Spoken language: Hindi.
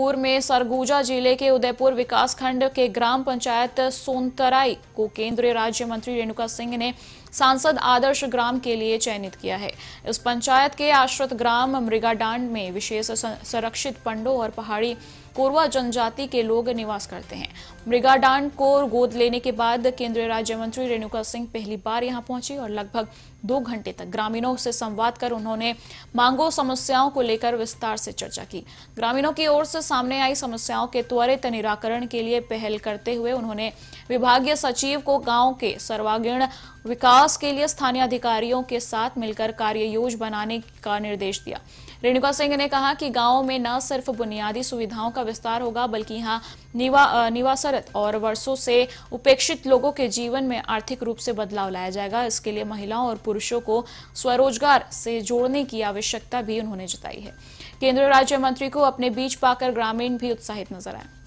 उदयपुर में सरगुजा जिले के उदयपुर विकासखंड के ग्राम पंचायत सोनतराई को केंद्रीय राज्य मंत्री रेणुका सिंह ने सांसद आदर्श ग्राम के लिए चयनित किया है इस पंचायत के आश्रित ग्राम मृगाडांड में विशेष संरक्षित पंडो और पहाड़ी कोरवा जनजाति के लोग निवास करते हैं मृगाडांड को गोद लेने के बाद केंद्रीय राज्य मंत्री रेणुका सिंह पहली बार यहां पहुंची और लगभग दो घंटे तक ग्रामीणों से संवाद कर उन्होंने मांगों समस्याओं को लेकर विस्तार से चर्चा की ग्रामीणों की ओर से सामने आई समस्याओं के त्वरित निराकरण के लिए पहल करते हुए उन्होंने विभागीय सचिव को गाँव के सर्वागीण विकास विकास के लिए स्थानीय अधिकारियों के साथ मिलकर कार्य योज बनाने का निर्देश दिया रेणुका सिंह ने कहा कि गांवों में न सिर्फ बुनियादी सुविधाओं का विस्तार होगा बल्कि यहाँ निवा, निवासरत और वर्षों से उपेक्षित लोगों के जीवन में आर्थिक रूप से बदलाव लाया जाएगा इसके लिए महिलाओं और पुरुषों को स्वरोजगार से जोड़ने की आवश्यकता भी उन्होंने जताई है केंद्रीय राज्य मंत्री को अपने बीच पाकर ग्रामीण भी उत्साहित नजर आए